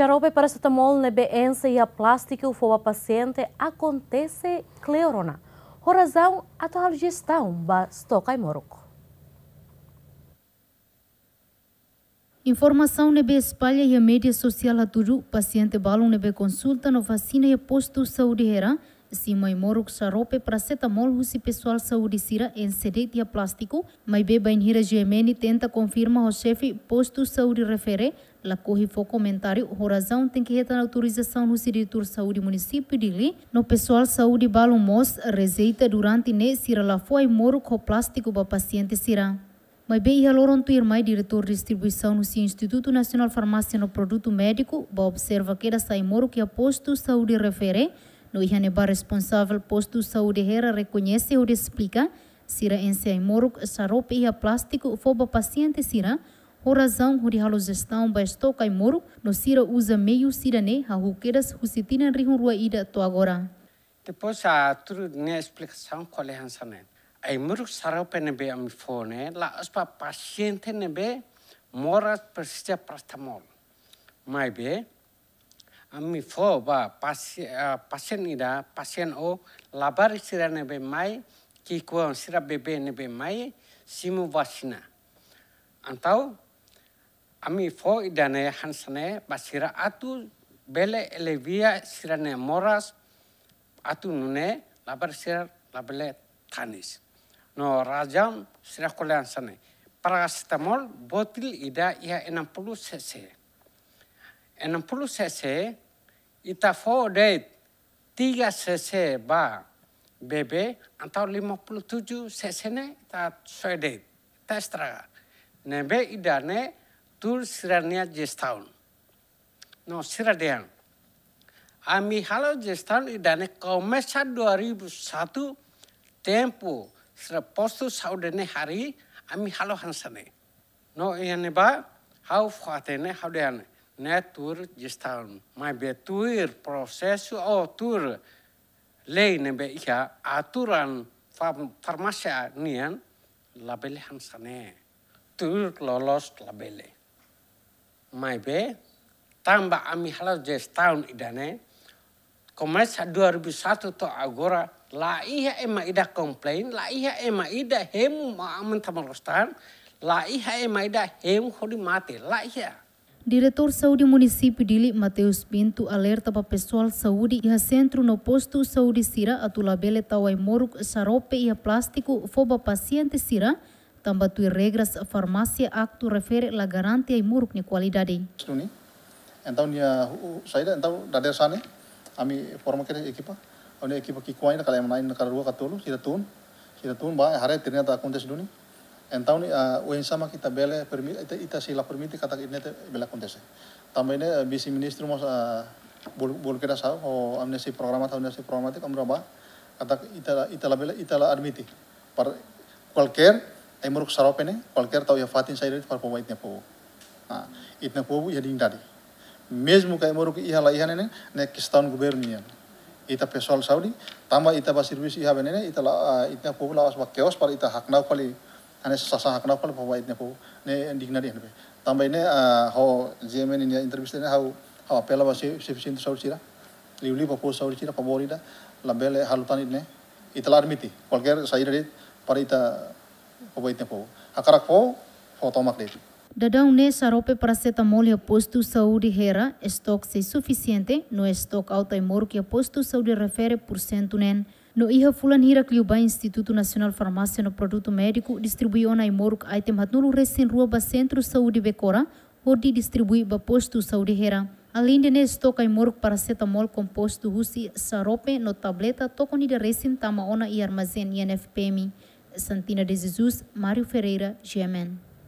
Xarope paracetamol nebeense e a plástico foi a paciente acontece razão a atual gestão ba estoca e moroco. Informação nebe espalha e a mídia social a tudo. Paciente balão nebe consulta no vacina e posto saúde Si mai moruk sarope paracetamol husi pessoal saúde sira em sedetia plástico, mai be bain hira gemeni tenta confirma o chefe posto saúde refere, la corre for comentário, o razão tem que retar autorização no diretor saúde município de Li, no pessoal saúde balo mos receita durante ne sira la foi moruk o plástico para paciente sira. Mas bem, Loron irmã diretor de distribuição no Instituto Nacional Farmácia no Produto Médico, observa que era sai moro que aposto saúde refere, no Ihaneba responsável posto saúde hera reconhece ou explica sira ensei moruk sarope ia plástico foba paciente sira o razão huri halo gestão ba estoca e moruk no sira usa meio sira ne ha huqueiras husitina rua ida to agora. Depois a tru ne né, explicação qual é a sanete. Né? Ai moruk sarope be amifone la aspa paciente be moras precisa prastamol. Mai bem, ami fo ba pasien ida pasien o labar sira be mai ki ko sira ne be mai simu vasina antau ami fo ida idane hansane basira atu bele elevia sirane moras atu nune labar sira labele tanis no rajam sira kole paracetamol botil ida ia 60 cc 60 cc itaforet tiga cc ba BB atau 57 cc ne ta soedet testra nebe idane tur sirania gestaun no siradean Ami halo gestaun idane komesa satu tempo sira postu saudene hari ami halo hansane no iane ba hau fatene hau deane Netur netwerkgestalten, maar betuir proses otur leine be iha aturan farmasia nian labele hansane tur lolos labele mai be tamba ami halau jes tahun idane komes 2001 to agora la iha ema ida komplain la iha ema ida hemu ma amen tamarostan la iha ema ida hemu hodi mate la iha Diretor Saudi Munisipi Dili, Mateus Pinto, alerta pa pessoal Saudi iha sentru no postu Saudi Sira, labele tawai moruk sarope iha plastiku foba paciente Sira, tui regras farmasi aktu refere la garanti ai muruk ni qualidade. entau dia saída saida entau dadar sana, ami forma kere ekipa, oni ekipa ki kuain kala manai kala rua katolu sira tun sira tun ba hare ternyata akuntes duni ni uh, ah, uen sama kita bele permit ita, ita sila permiti kata ini bele kontese. Tambah ini ah, bisi ministru mas ah, bol bol kira sao ho amnesi programa tahun amnesi programa itu kamra ba kata ita ita la bele ita la admiti par qualquer ai eh, muruk saropene qualquer tau ya fatin sair par po po. Ah itne po ya ding dadi. Mesmo kay muruk iha la iha nene ne kistan gubernian. Ita pesol saudi tambah ita basirwis iha benene ita la itne po la was bakkeos par ita haknau kali ane sasa hakna pal pawa itne ko ne digna di hanbe tamba ine eh, ho jemen ine interview ne hau hau pela ba se se sin saur sira livli pa po saur sira pabori da labele halutan itne itlar miti kolger saira dit parita pawa itne ko hakarak po foto mak dit ne sarope paracetamol e posto saúde hera estoque se suficiente no estoque alta e moro que posto saúde refere por cento no fulan hirak liuba Instituto Nacional Farmácia no Produto Médico distribuiu na imoruk item hatnulu recém rua ba Centro Saúde Becora, onde distribui ba posto saúde hera. Além de toca imoruk paracetamol composto rusi sarope no tableta toconi de recém tama ona e armazém INFPM. Santina de Jesus, Mário Ferreira, GMN.